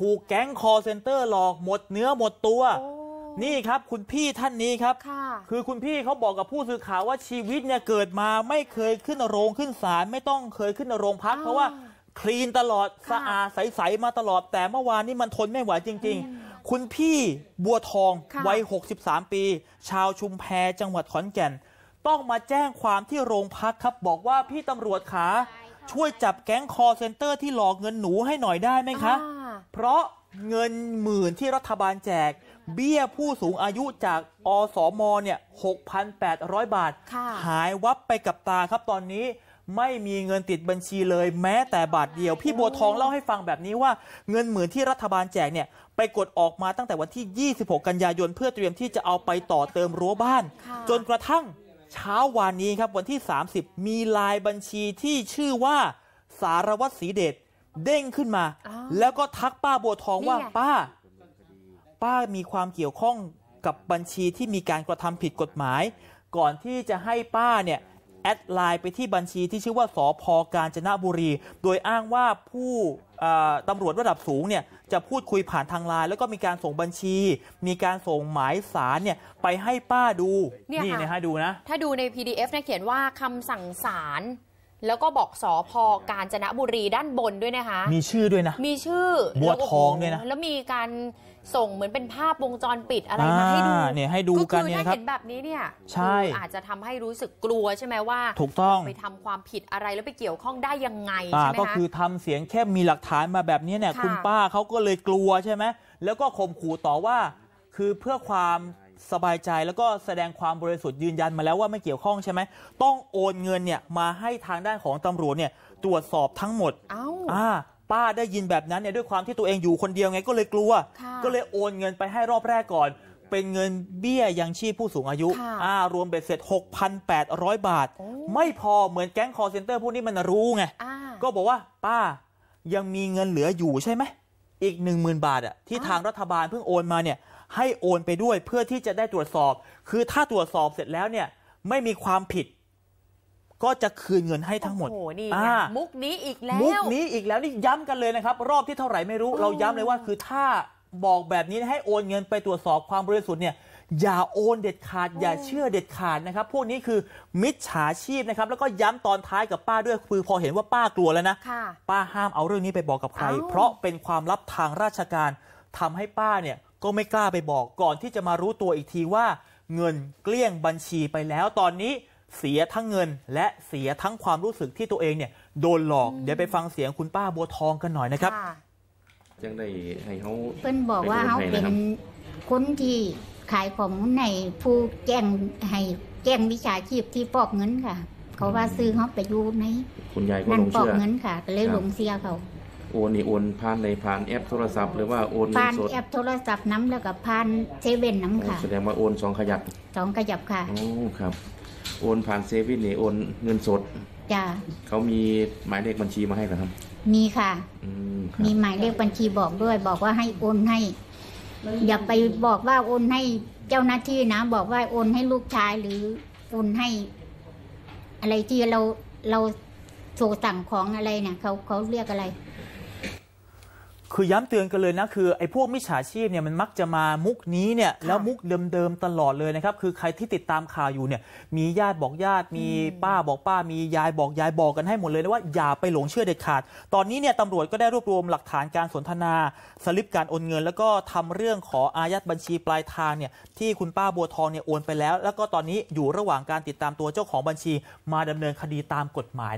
ถูกแก๊งคอเซนเตอร์หลอกหมดเนื้อหมดตัว นี่ครับคุณพี่ท่านนี้ครับ คือคุณพี่เขาบอกกับผู้สื่อข่าวว่าชีวิตเนี่ยเกิดมาไม่เคยขึ้นโรง ขึ้นศาลไม่ต้องเคยขึ้นโรงพัก เพราะว่า คลีนตลอดสะอาดใสๆมาตลอด แต่เมื่อวานนี้มันทนไม่ไหวจริงๆ คุณพี่บัวทองวัย63 ปี ชาวชุมแพจังหวัดขอนแก่นต้องมาแจ้งความที่โรงพักครับ บอกว่าพี่ตำรวจขาช่วยจับแก๊งคอเซนเตอร์ ที่หลอกเงินหนูให้หน่อยได้ไหมคะะเพราะเงินหมื่นที่รัฐบาลแจก เบี้ยผู้สูงอายุจากอสอมเนี่ย6,800 บาท หายวับไปกับตาครับตอนนี้ไม่มีเงินติดบัญชีเลยแม้แต่บาทเดียว พี่บัวทองเล่าให้ฟังแบบนี้ว่าเงินหมื่นที่รัฐบาลแจกเนี่ยไปกดออกมาตั้งแต่วันที่ 26 กันยายนเพื่อเตรียมที่จะเอาไปต่อเติมรั้วบ้าน จนกระทั่งเช้าวานนี้ครับวันที่ 30 มีลายบัญชีที่ชื่อว่าสารวัตรสีเดชเด้งขึ้นมาแล้วก็ทักป้าบัวทองว่าป้า ป้ามีความเกี่ยวข้องกับบัญชีที่มีการกระทำผิดกฎหมาย ก่อนที่จะให้ป้าเนี่ยแอดไลน์ไปที่บัญชีที่ชื่อว่าสอพอกาญจนบุรี โดยอ้างว่าผู้ตำรวจระดับสูงเนี่ย จะพูดคุยผ่านทางไลน์แล้วก็มีการส่งบัญชี มีการส่งหมายสารเนี่ยไปให้ป้าดูนี่นะฮะดูนะ ถ้าดูใน PDF เนี่ยเขียนว่าคำสั่งสารแล้วก็บอกสอพอกาญจนบุรีด้านบนด้วยนะคะ มีชื่อด้วยนะมีชื่อบัวทองด้วยนะแล้วมีการส่งเหมือนเป็นภาพวงจรปิดอะไรมาให้ดูเนี่ยให้ดูกันเนี่ยครับเห็นแบบนี้เนี่ยใช่อาจจะทำให้รู้สึกกลัวใช่ไหมว่าถูกต้องไปทำความผิดอะไรแล้วไปเกี่ยวข้องได้ยังไงใช่ไหมก็คือทำเสียงแค่มีหลักฐานมาแบบนี้เนี่ย คุณป้าเขาก็เลยกลัวใช่ไหมแล้วก็ข่มขู่ต่อว่า คือเพื่อความสบายใจแล้วก็แสดงความบริสุทธิ์ยืนยันมาแล้วว่าไม่เกี่ยวข้องใช่ไหมต้องโอนเงินเนี่ยมาให้ทางด้านของตำรวจเนี่ยตรวจสอบทั้งหมดอ้าอ่า ป้าได้ยินแบบนั้นเนี่ยด้วยความที่ตัวเองอยู่คนเดียวไงก็เลยกลัว ก็เลยโอนเงินไปให้รอบแรกก่อน เป็นเงินเบี้ยยังชีพผู้สูงอายุอ่ารวมเบ็ดเสร็จ6,800 บาท ไม่พอเหมือนแก๊งคอร์เซนเตอร์พวกนี้มันรู้ไงก็บอกว่าป้ายังมีเงินเหลืออยู่ใช่ไหมอีก 10,000 บาทอ่ะที่ทางรัฐบาลเพิ่งโอนมาเนี่ยให้โอนไปด้วยเพื่อที่จะได้ตรวจสอบ คือถ้าตรวจสอบเสร็จแล้วเนี่ย ไม่มีความผิด ก็จะคืนเงินให้ทั้งหมด โอ้โหนี่มุกนี้อีกแล้วมุกนี้อีกแล้ว นี่ย้ำกันเลยนะครับรอบที่เท่าไหร่ไม่รู้ เราย้ำเลยว่าคือถ้าบอกแบบนี้ให้โอนเงินไปตรวจสอบความบริสุทธิ์เนี่ยอย่าโอนเด็ดขาด อย่าเชื่อเด็ดขาดนะครับ พวกนี้คือ มิจฉาชีพนะครับ แล้วก็ย้ำตอนท้ายกับป้าด้วย คือ พอเห็นว่าป้ากลัวแล้วนะะป้าห้ามเอาเรื่องนี้ไปบอกกับใคร เพราะเป็นความลับทางราชการทำให้ป้าเนี่ยก็ไม่กล้าไปบอกก่อนที่จะมารู้ตัวอีกทีว่า เงินเกลี้ยงบัญชีไปแล้วตอนนี้เสียทั้งเงินและเสียทั้งความรู้สึกที่ตัวเองเนี่ยโดนหลอกเดี๋ยวไปฟังเสียงคุณป้าบัวทองกันหน่อยนะครับจังได้ให้เขาเป็นบอกว่าเขาเป็นคนที่ขายของในผู้แจ้งให้แจ้งวิชาชีพที่ปอกเงินค่ะ เขาว่าซื้อเขาไปอยู่ในคุณยายก็ลงเชื่อปอกเงินค่ะก็เลยหลงเสียเขาโอนนี่โอนผ่านในผ่านแอปโทรศัพท์หรือว่าโอนเงิผ่านแอปโทรศัพท์น้ำแล้วก็ผ่านเซเว่นน้ำค่ะ แสดงว่าโอนสองขยับสองขยับค่ะโอ้ครับ โอนผ่านเซเว่นนี่โอน เงินสดจ้ะเขามีหมายเลขบัญชีมาให้หรอครับมีค่ะมมีหมายเลขบัญชีบอกด้วย บอกว่าให้โอนให้ อย่าไปบอกว่าโอนให้เจ้าหน้าที่นะบอกว่าโอนให้ลูกชายหรือโอนให้ อะไรที่เราเราโทรสั่งของอะไรเนี่ย เขาเขาเรียกอะไรคือย้ำเตือนกันเลยนะคือไอ้พวกมิจฉาชีพเนี่ยมันมักจะมามุกนี้เนี่ยแล้วมุกเดิมๆตลอดเลยนะครับคือใครที่ติดตามข่าวอยู่เนี่ยมีญาติบอกญาติมีป้าบอกป้ามียายบอกยายบอกกันให้หมดเลยนะว่าอย่าไปหลงเชื่อเด็ดขาดตอนนี้เนี่ยตำรวจก็ได้รวบรวมหลักฐานการสนทนา สลิปการโอนเงิน แล้วก็ทำเรื่องขออายัดบัญชีปลายทางเนี่ยที่คุณป้าบัวทองเนี่ยโอนไปแล้ว แล้วก็ตอนนี้อยู่ระหว่างการติดตามตัวเจ้าของบัญชี มาดำเนินคดีตามกฎหมาย